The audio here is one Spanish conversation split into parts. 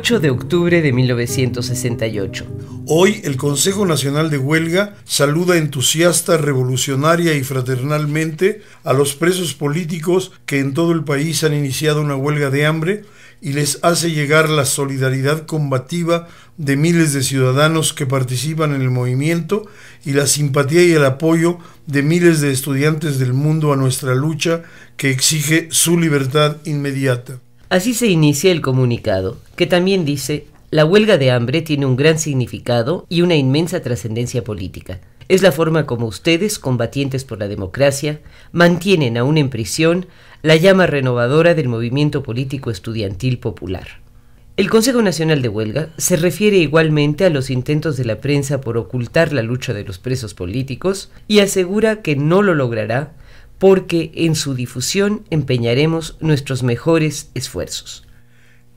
8 de octubre de 1968. Hoy el Consejo Nacional de Huelga saluda entusiasta, revolucionaria y fraternalmente a los presos políticos que en todo el país han iniciado una huelga de hambre y les hace llegar la solidaridad combativa de miles de ciudadanos que participan en el movimiento y la simpatía y el apoyo de miles de estudiantes del mundo a nuestra lucha que exige su libertad inmediata. Así se inicia el comunicado, que también dice, la huelga de hambre tiene un gran significado y una inmensa trascendencia política. Es la forma como ustedes, combatientes por la democracia, mantienen aún en prisión la llama renovadora del movimiento político estudiantil popular. El Consejo Nacional de Huelga se refiere igualmente a los intentos de la prensa por ocultar la lucha de los presos políticos y asegura que no lo logrará porque en su difusión empeñaremos nuestros mejores esfuerzos.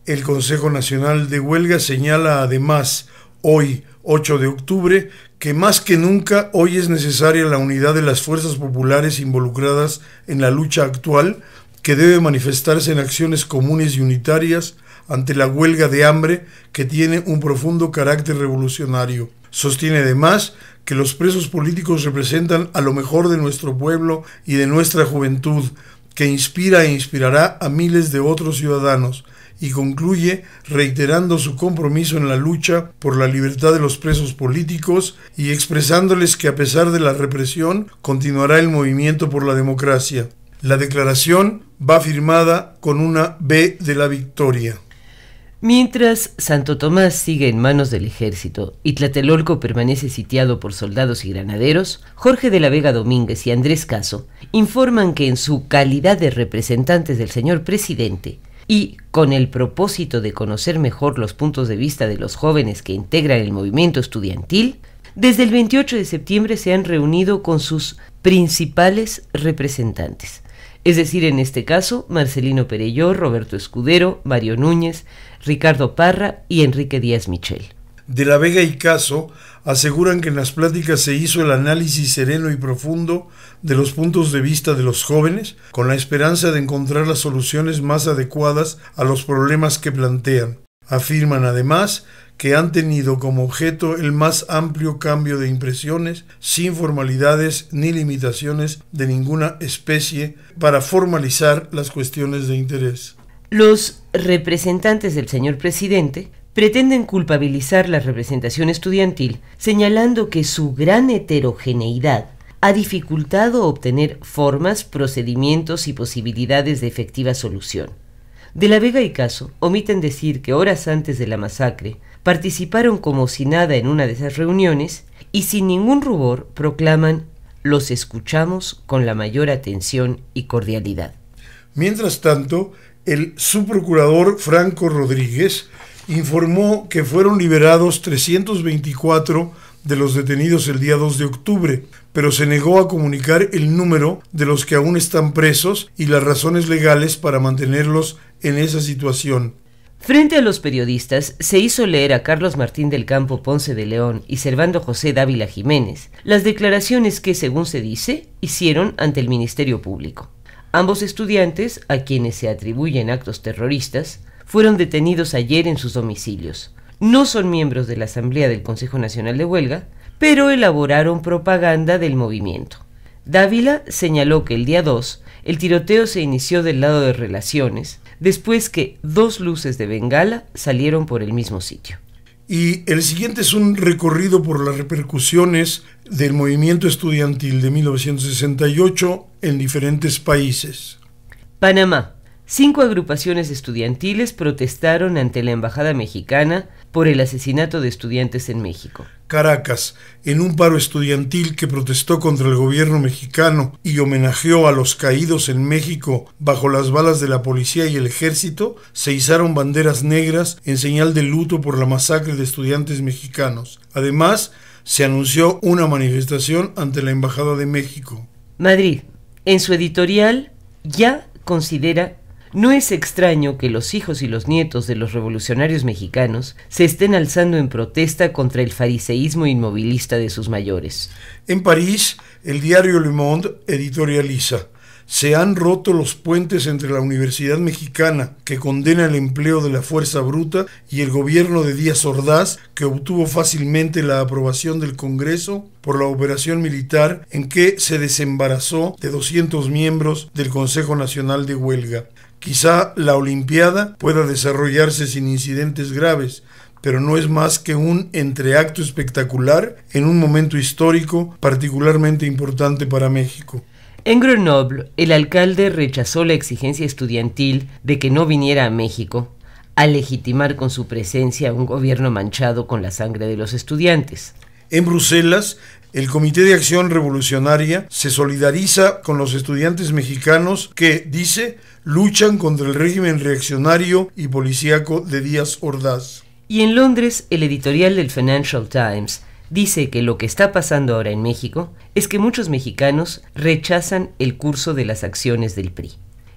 El Consejo Nacional de Huelga señala además hoy, 8 de octubre, que más que nunca hoy es necesaria la unidad de las fuerzas populares involucradas en la lucha actual, que debe manifestarse en acciones comunes y unitarias ante la huelga de hambre que tiene un profundo carácter revolucionario. Sostiene además que los presos políticos representan a lo mejor de nuestro pueblo y de nuestra juventud, que inspira e inspirará a miles de otros ciudadanos, y concluye reiterando su compromiso en la lucha por la libertad de los presos políticos y expresándoles que a pesar de la represión continuará el movimiento por la democracia. La declaración va firmada con una B de la victoria. Mientras Santo Tomás sigue en manos del ejército y Tlatelolco permanece sitiado por soldados y granaderos, Jorge de la Vega Domínguez y Andrés Caso informan que en su calidad de representantes del señor presidente y con el propósito de conocer mejor los puntos de vista de los jóvenes que integran el movimiento estudiantil, desde el 28 de septiembre se han reunido con sus principales representantes, es decir, en este caso, Marcelino Perelló, Roberto Escudero, Mario Núñez, Ricardo Parra y Enrique Díaz Michel. De la Vega y Caso aseguran que en las pláticas se hizo el análisis sereno y profundo de los puntos de vista de los jóvenes, con la esperanza de encontrar las soluciones más adecuadas a los problemas que plantean. Afirman además que han tenido como objeto el más amplio cambio de impresiones, sin formalidades ni limitaciones de ninguna especie, para formalizar las cuestiones de interés. Los representantes del señor presidente pretenden culpabilizar la representación estudiantil, señalando que su gran heterogeneidad ha dificultado obtener formas, procedimientos y posibilidades de efectiva solución. De la Vega y Caso omiten decir que horas antes de la masacre participaron como si nada en una de esas reuniones y sin ningún rubor proclaman los escuchamos con la mayor atención y cordialidad. Mientras tanto, el subprocurador Franco Rodríguez informó que fueron liberados 324 de los detenidos el día 2 de octubre, pero se negó a comunicar el número de los que aún están presos y las razones legales para mantenerlos en esa situación. Frente a los periodistas, se hizo leer a Carlos Martín del Campo Ponce de León y Servando José Dávila Jiménez las declaraciones que, según se dice, hicieron ante el Ministerio Público. Ambos estudiantes, a quienes se atribuyen actos terroristas, fueron detenidos ayer en sus domicilios. No son miembros de la Asamblea del Consejo Nacional de Huelga, pero elaboraron propaganda del movimiento. Dávila señaló que el día 2 el tiroteo se inició del lado de Relaciones, después que dos luces de Bengala salieron por el mismo sitio. Y el siguiente es un recorrido por las repercusiones del movimiento estudiantil de 1968 en diferentes países. Panamá. Cinco agrupaciones estudiantiles protestaron ante la Embajada Mexicana por el asesinato de estudiantes en México. Caracas, en un paro estudiantil que protestó contra el gobierno mexicano y homenajeó a los caídos en México bajo las balas de la policía y el ejército, se izaron banderas negras en señal de luto por la masacre de estudiantes mexicanos. Además, se anunció una manifestación ante la Embajada de México. Madrid, en su editorial, ya considera no es extraño que los hijos y los nietos de los revolucionarios mexicanos se estén alzando en protesta contra el fariseísmo inmovilista de sus mayores. En París, el diario Le Monde editorializa se han roto los puentes entre la Universidad Mexicana, que condena el empleo de la fuerza bruta, y el gobierno de Díaz Ordaz, que obtuvo fácilmente la aprobación del Congreso por la operación militar en que se desembarazó de 200 miembros del Consejo Nacional de Huelga. Quizá la Olimpiada pueda desarrollarse sin incidentes graves, pero no es más que un entreacto espectacular en un momento histórico particularmente importante para México. En Grenoble, el alcalde rechazó la exigencia estudiantil de que no viniera a México a legitimar con su presencia un gobierno manchado con la sangre de los estudiantes. En Bruselas, el Comité de Acción Revolucionaria se solidariza con los estudiantes mexicanos que, dice, luchan contra el régimen reaccionario y policíaco de Díaz Ordaz. Y en Londres, el editorial del Financial Times dice que lo que está pasando ahora en México es que muchos mexicanos rechazan el curso de las acciones del PRI.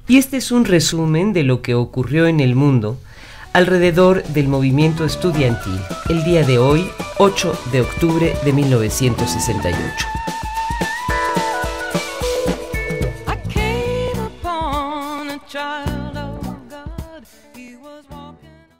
Y este es un resumen de lo que ocurrió en el mundo alrededor del movimiento estudiantil el día de hoy, 8 de octubre de 1968.